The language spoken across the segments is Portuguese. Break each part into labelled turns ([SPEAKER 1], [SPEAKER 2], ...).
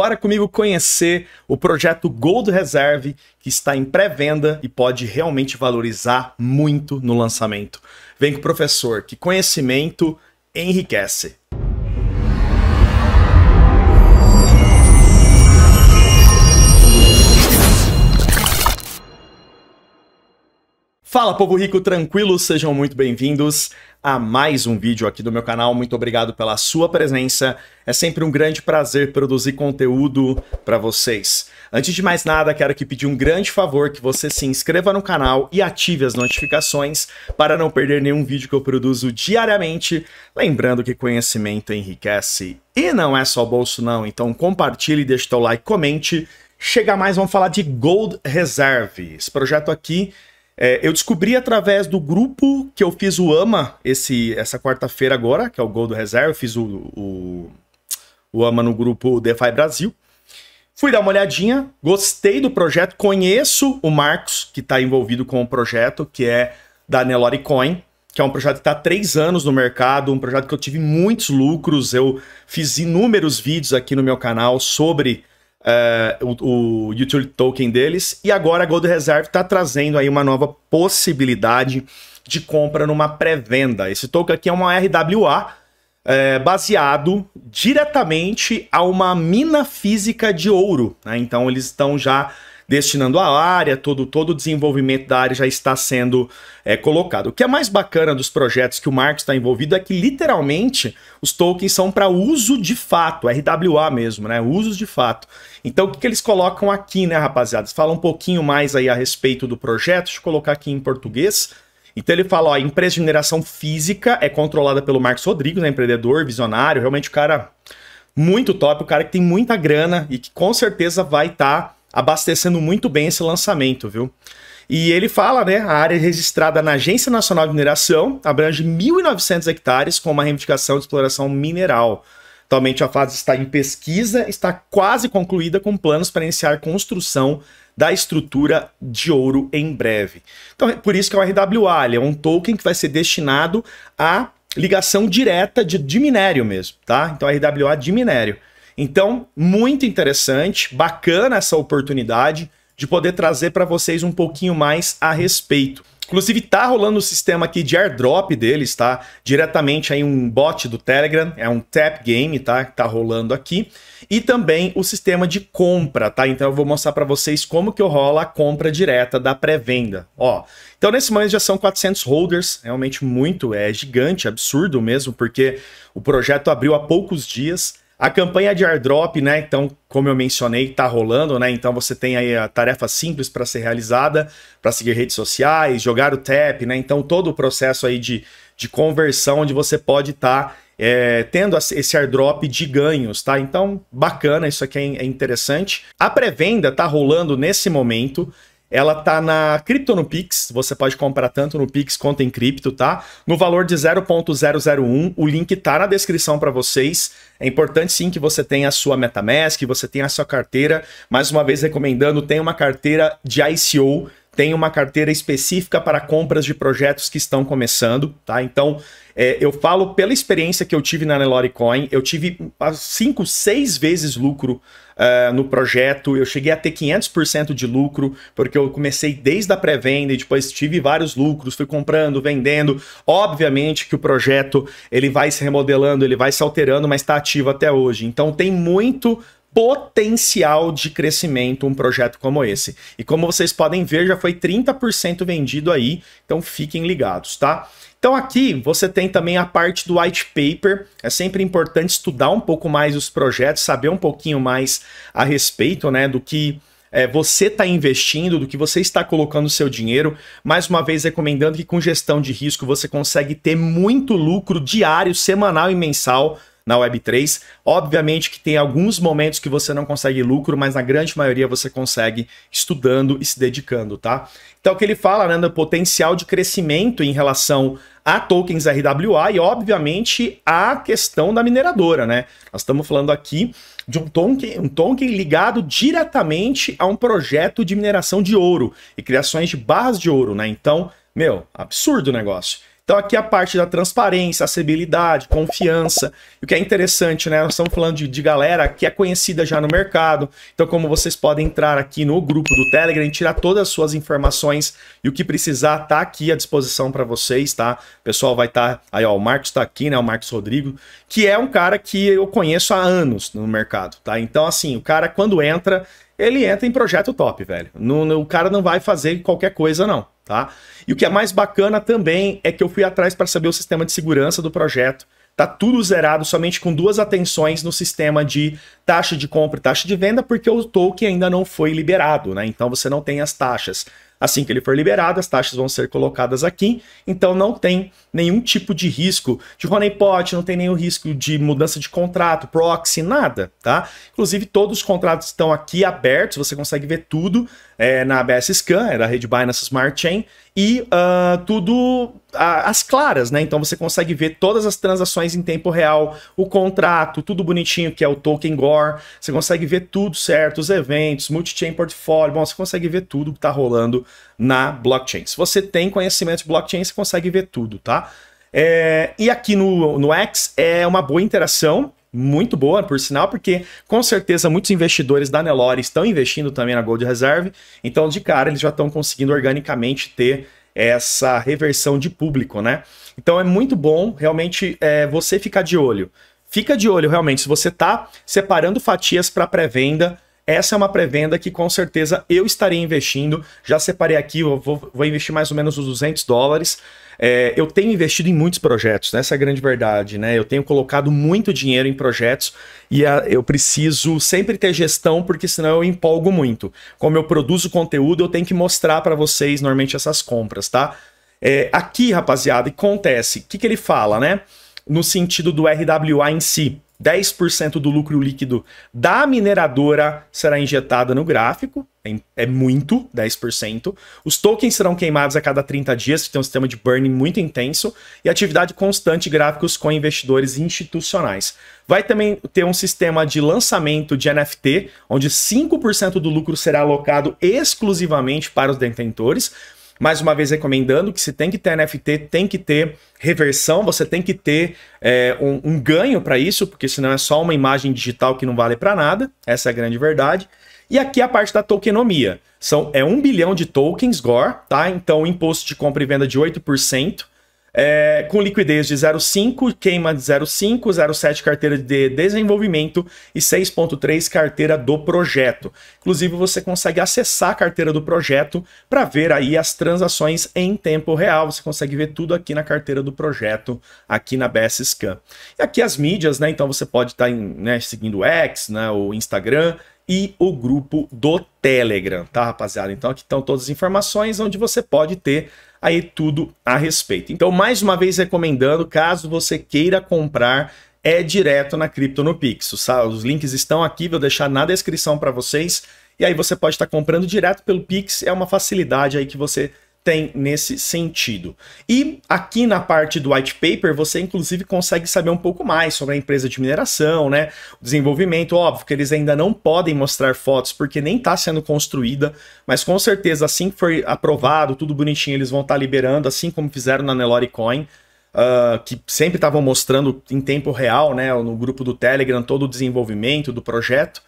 [SPEAKER 1] Bora comigo conhecer o projeto Gold Reserve, que está em pré-venda e pode realmente valorizar muito no lançamento. Vem com o professor, que conhecimento enriquece. Fala, povo rico tranquilo, sejam muito bem-vindos a mais um vídeo aqui do meu canal. Muito obrigado pela sua presença. É sempre um grande prazer produzir conteúdo para vocês. Antes de mais nada, quero aqui pedir um grande favor que você se inscreva no canal e ative as notificações para não perder nenhum vídeo que eu produzo diariamente. Lembrando que conhecimento enriquece e não é só bolso não. Então compartilhe, deixe seu like, comente. Chega mais, vamos falar de Gold Reserve. Esse projeto aqui é, eu descobri através do grupo que eu fiz o AMA esse, essa quarta-feira agora, que é o Gol do Reserva. Eu fiz o, o, o AMA no grupo DeFi Brasil. Fui dar uma olhadinha, gostei do projeto, conheço o Marcos, que está envolvido com o projeto, que é da Nelore Coin, que é um projeto que está há três anos no mercado, um projeto que eu tive muitos lucros. Eu fiz inúmeros vídeos aqui no meu canal sobre uh, o, o token deles. E agora a Gold Reserve está trazendo aí uma nova possibilidade de compra numa pré-venda. Esse token aqui é uma RWA, é, baseado diretamente a uma mina física de ouro. Né? Então eles estão já destinando a área, todo, todo o desenvolvimento da área já está sendo é, colocado. O que é mais bacana dos projetos que o Marcos está envolvido é que literalmente os tokens são para uso de fato, RWA mesmo, né? Usos de fato. Então o que, que eles colocam aqui, né, rapaziada? Fala um pouquinho mais aí a respeito do projeto, deixa eu colocar aqui em português. Então ele fala, ó, a empresa de mineração física é controlada pelo Marcos Rodrigues, né, empreendedor, visionário, realmente o cara muito top, o cara que tem muita grana e que com certeza vai estar tá abastecendo muito bem esse lançamento, viu? E ele fala, né, a área registrada na Agência Nacional de Mineração abrange 1.900 hectares com uma reivindicação de exploração mineral. Atualmente a fase está em pesquisa, está quase concluída com planos para iniciar construção da estrutura de ouro em breve. Então, é por isso que é o RWA, ele é um token que vai ser destinado à ligação direta de, de minério mesmo, tá? Então, RWA de minério. Então, muito interessante, bacana essa oportunidade de poder trazer para vocês um pouquinho mais a respeito. Inclusive, tá rolando o um sistema aqui de airdrop deles, tá? Diretamente aí um bot do Telegram, é um tap game, tá? Que tá rolando aqui. E também o sistema de compra, tá? Então eu vou mostrar para vocês como que rola a compra direta da pré-venda, ó. Então nesse momento já são 400 holders, realmente muito, é gigante, absurdo mesmo, porque o projeto abriu há poucos dias a campanha de airdrop, né? Então, como eu mencionei, tá rolando, né? Então você tem aí a tarefa simples para ser realizada, para seguir redes sociais, jogar o TAP, né? Então, todo o processo aí de, de conversão onde você pode estar tá, é, tendo esse airdrop de ganhos, tá? Então, bacana, isso aqui é, é interessante. A pré-venda tá rolando nesse momento. Ela tá na Crypto no Pix, você pode comprar tanto no Pix quanto em cripto, tá? No valor de 0.001, o link tá na descrição para vocês. É importante sim que você tenha a sua MetaMask, que você tenha a sua carteira. Mais uma vez recomendando, tenha uma carteira de ICO tem uma carteira específica para compras de projetos que estão começando, tá? Então, é, eu falo pela experiência que eu tive na Nelore Coin, eu tive 5, ah, 6 vezes lucro uh, no projeto, eu cheguei a ter 500% de lucro, porque eu comecei desde a pré-venda e depois tive vários lucros, fui comprando, vendendo. Obviamente que o projeto ele vai se remodelando, ele vai se alterando, mas está ativo até hoje. Então, tem muito potencial de crescimento um projeto como esse. E como vocês podem ver, já foi 30% vendido aí, então fiquem ligados, tá? Então aqui você tem também a parte do white paper. É sempre importante estudar um pouco mais os projetos, saber um pouquinho mais a respeito, né, do que é, você está investindo, do que você está colocando seu dinheiro. Mais uma vez, recomendando que com gestão de risco você consegue ter muito lucro diário, semanal e mensal na Web3. Obviamente que tem alguns momentos que você não consegue lucro, mas na grande maioria você consegue estudando e se dedicando, tá? Então, o que ele fala, né, do potencial de crescimento em relação a tokens RWA e, obviamente, a questão da mineradora, né? Nós estamos falando aqui de um token, um token ligado diretamente a um projeto de mineração de ouro e criações de barras de ouro, né? Então, meu, absurdo o negócio. Então aqui a parte da transparência, acessibilidade, confiança. E o que é interessante, né? Nós estamos falando de, de galera que é conhecida já no mercado. Então, como vocês podem entrar aqui no grupo do Telegram tirar todas as suas informações e o que precisar tá aqui à disposição para vocês, tá? O pessoal vai estar. Tá... Aí, ó, o Marcos tá aqui, né? O Marcos Rodrigo, que é um cara que eu conheço há anos no mercado, tá? Então, assim, o cara quando entra, ele entra em projeto top, velho. No, no, o cara não vai fazer qualquer coisa, não tá? E o que é mais bacana também é que eu fui atrás para saber o sistema de segurança do projeto. Tá tudo zerado, somente com duas atenções no sistema de taxa de compra e taxa de venda, porque o token ainda não foi liberado, né? Então você não tem as taxas. Assim que ele for liberado, as taxas vão ser colocadas aqui, então não tem nenhum tipo de risco de honeypot, não tem nenhum risco de mudança de contrato, proxy, nada, tá? Inclusive todos os contratos estão aqui abertos, você consegue ver tudo é, na ABS Scan, é da rede Binance Smart Chain, e uh, tudo as claras, né? Então você consegue ver todas as transações em tempo real, o contrato, tudo bonitinho que é o token Gore, você consegue ver tudo certo, os eventos, multi-chain portfólio, bom, você consegue ver tudo que está rolando na blockchain. Se você tem conhecimento de blockchain, você consegue ver tudo, tá? É, e aqui no, no X é uma boa interação, muito boa, por sinal, porque com certeza muitos investidores da Nelore estão investindo também na Gold Reserve, então de cara eles já estão conseguindo organicamente ter essa reversão de público, né? Então é muito bom realmente é, você ficar de olho fica de olho realmente. Se você está separando fatias para pré-venda, essa é uma pré-venda que com certeza eu estarei investindo. Já separei aqui, eu vou, vou investir mais ou menos os 200 dólares. É, eu tenho investido em muitos projetos, né? essa é a grande verdade. Né? Eu tenho colocado muito dinheiro em projetos e a, ah, eu preciso sempre ter gestão, porque senão eu empolgo muito. Como eu produzo conteúdo, eu tenho que mostrar para vocês normalmente essas compras, tá? É, aqui, rapaziada, acontece. O que, que ele fala, né? no sentido do RWA em si. 10% do lucro líquido da mineradora será injetada no gráfico, é, é muito, 10%. Os tokens serão queimados a cada 30 dias, que tem um sistema de burning muito intenso, e atividade constante gráficos com investidores institucionais. Vai também ter um sistema de lançamento de NFT, onde 5% do lucro será alocado exclusivamente para os detentores mais uma vez recomendando que se tem que ter NFT, tem que ter reversão, você tem que ter é, um, um ganho para isso, porque senão é só uma imagem digital que não vale para nada. Essa é a grande verdade. E aqui é a parte da tokenomia. São, é 1 bilhão de tokens, GOR, tá? Então, imposto de compra e venda de 8%. É, com liquidez de 0,5, queima de 0,5, 0,7 carteira de desenvolvimento e 6,3 carteira do projeto. Inclusive, você consegue acessar a carteira do projeto para ver aí as transações em tempo real. Você consegue ver tudo aqui na carteira do projeto, aqui na BS Scan. E aqui as mídias, né? Então você pode estar tá né, seguindo o X, né, o Instagram e o grupo do Telegram, tá, rapaziada? Então aqui estão todas as informações onde você pode ter aí tudo a respeito. Então, mais uma vez recomendando, caso você queira comprar é direto na Cripto no Pix. Os links estão aqui, vou deixar na descrição para vocês. E aí você pode estar comprando direto pelo Pix, é uma facilidade aí que você tem nesse sentido. E aqui na parte do white paper, você inclusive consegue saber um pouco mais sobre a empresa de mineração, né? O desenvolvimento, óbvio que eles ainda não podem mostrar fotos porque nem está sendo construída, mas com certeza assim que for aprovado, tudo bonitinho, eles vão estar tá liberando, assim como fizeram na Nelore Coin. Uh, que sempre estavam mostrando em tempo real, né, no grupo do Telegram, todo o desenvolvimento do projeto.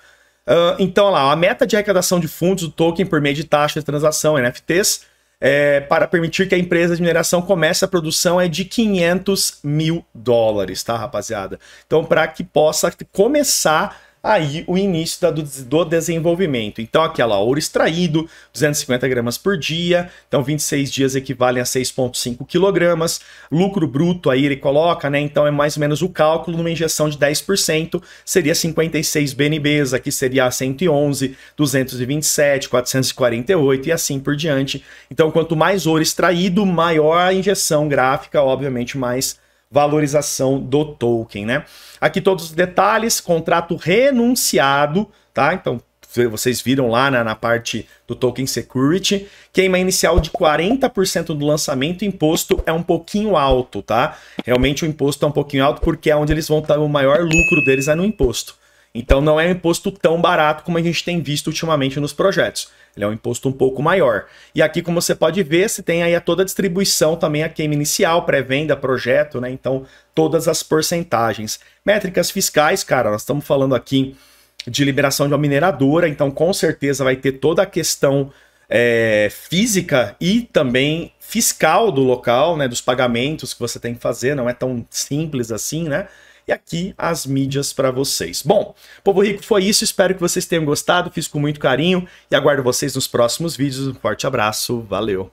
[SPEAKER 1] Uh, então, lá, a meta de arrecadação de fundos do token por meio de taxas de transação, NFTs, é, para permitir que a empresa de mineração comece a produção é de 500 mil dólares, tá, rapaziada? Então, para que possa começar aí o início da, do, do, desenvolvimento. Então, aquela ouro extraído, 250 gramas por dia, então 26 dias equivalem a 6,5 quilogramas. Lucro bruto, aí ele coloca, né? Então, é mais ou menos o cálculo numa injeção de 10%, seria 56 BNBs, aqui seria 111, 227, 448 e assim por diante. Então, quanto mais ouro extraído, maior a injeção gráfica, obviamente, mais valorização do token, né? Aqui todos os detalhes, contrato renunciado, tá? Então, vocês viram lá na, na, parte do token security, queima inicial de 40% do lançamento, imposto é um pouquinho alto, tá? Realmente o imposto é um pouquinho alto porque é onde eles vão estar, o maior lucro deles é no imposto. Então não é um imposto tão barato como a gente tem visto ultimamente nos projetos. Ele é um imposto um pouco maior. E aqui, como você pode ver, você tem aí a toda a distribuição também, a queima inicial, pré-venda, projeto, né? Então, todas as porcentagens. Métricas fiscais, cara, nós estamos falando aqui de liberação de uma mineradora, então com certeza vai ter toda a questão é, física e também fiscal do local, né? Dos pagamentos que você tem que fazer, não é tão simples assim, né? e aqui as mídias para vocês. Bom, povo rico, foi isso. Espero que vocês tenham gostado. Fiz com muito carinho e aguardo vocês nos próximos vídeos. Um forte abraço. Valeu!